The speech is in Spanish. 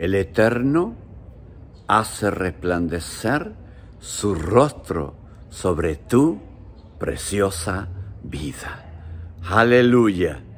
El Eterno hace resplandecer su rostro sobre tu preciosa vida. Aleluya.